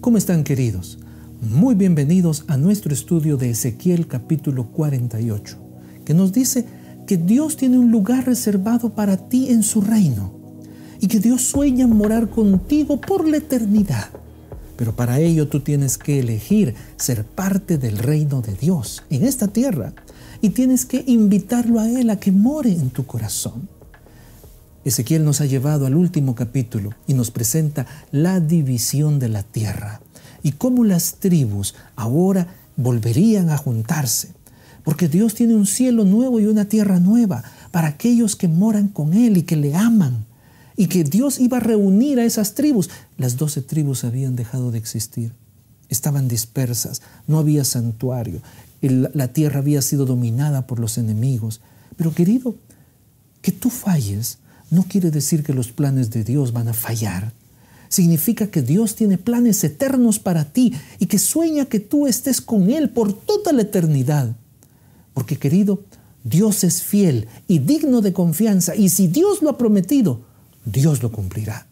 ¿Cómo están queridos? Muy bienvenidos a nuestro estudio de Ezequiel capítulo 48, que nos dice que Dios tiene un lugar reservado para ti en su reino y que Dios sueña morar contigo por la eternidad. Pero para ello tú tienes que elegir ser parte del reino de Dios en esta tierra y tienes que invitarlo a Él a que more en tu corazón. Ezequiel nos ha llevado al último capítulo y nos presenta la división de la tierra y cómo las tribus ahora volverían a juntarse. Porque Dios tiene un cielo nuevo y una tierra nueva para aquellos que moran con Él y que le aman. Y que Dios iba a reunir a esas tribus. Las doce tribus habían dejado de existir. Estaban dispersas. No había santuario. La tierra había sido dominada por los enemigos. Pero querido, que tú falles no quiere decir que los planes de Dios van a fallar. Significa que Dios tiene planes eternos para ti y que sueña que tú estés con Él por toda la eternidad. Porque querido, Dios es fiel y digno de confianza y si Dios lo ha prometido, Dios lo cumplirá.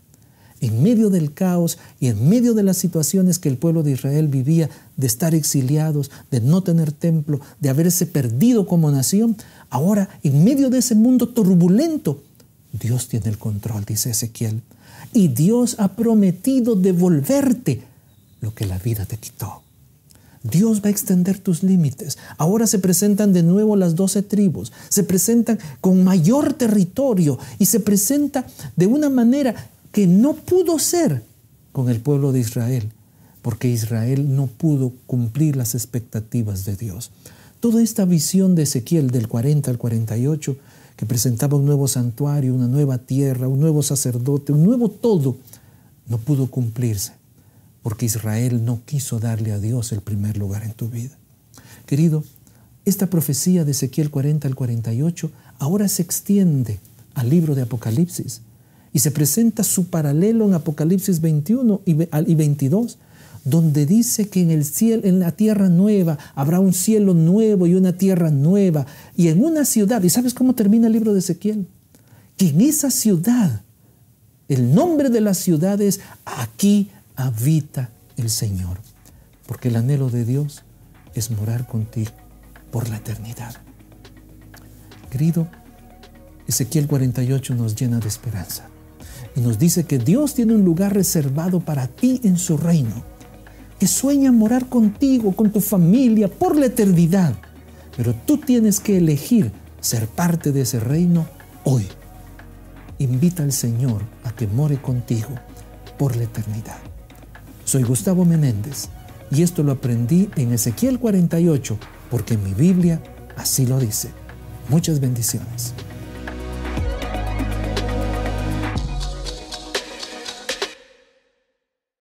En medio del caos y en medio de las situaciones que el pueblo de Israel vivía, de estar exiliados, de no tener templo, de haberse perdido como nación, ahora en medio de ese mundo turbulento, Dios tiene el control, dice Ezequiel. Y Dios ha prometido devolverte lo que la vida te quitó. Dios va a extender tus límites. Ahora se presentan de nuevo las doce tribus, se presentan con mayor territorio y se presenta de una manera que no pudo ser con el pueblo de Israel, porque Israel no pudo cumplir las expectativas de Dios. Toda esta visión de Ezequiel del 40 al 48 que presentaba un nuevo santuario, una nueva tierra, un nuevo sacerdote, un nuevo todo, no pudo cumplirse, porque Israel no quiso darle a Dios el primer lugar en tu vida. Querido, esta profecía de Ezequiel 40 al 48 ahora se extiende al libro de Apocalipsis y se presenta su paralelo en Apocalipsis 21 y 22, donde dice que en, el cielo, en la tierra nueva habrá un cielo nuevo y una tierra nueva, y en una ciudad, ¿y sabes cómo termina el libro de Ezequiel? Que en esa ciudad, el nombre de la ciudad es, aquí habita el Señor, porque el anhelo de Dios es morar contigo por la eternidad. Querido, Ezequiel 48 nos llena de esperanza y nos dice que Dios tiene un lugar reservado para ti en su reino sueña morar contigo, con tu familia, por la eternidad. Pero tú tienes que elegir ser parte de ese reino hoy. Invita al Señor a que more contigo por la eternidad. Soy Gustavo Menéndez y esto lo aprendí en Ezequiel 48 porque mi Biblia así lo dice. Muchas bendiciones.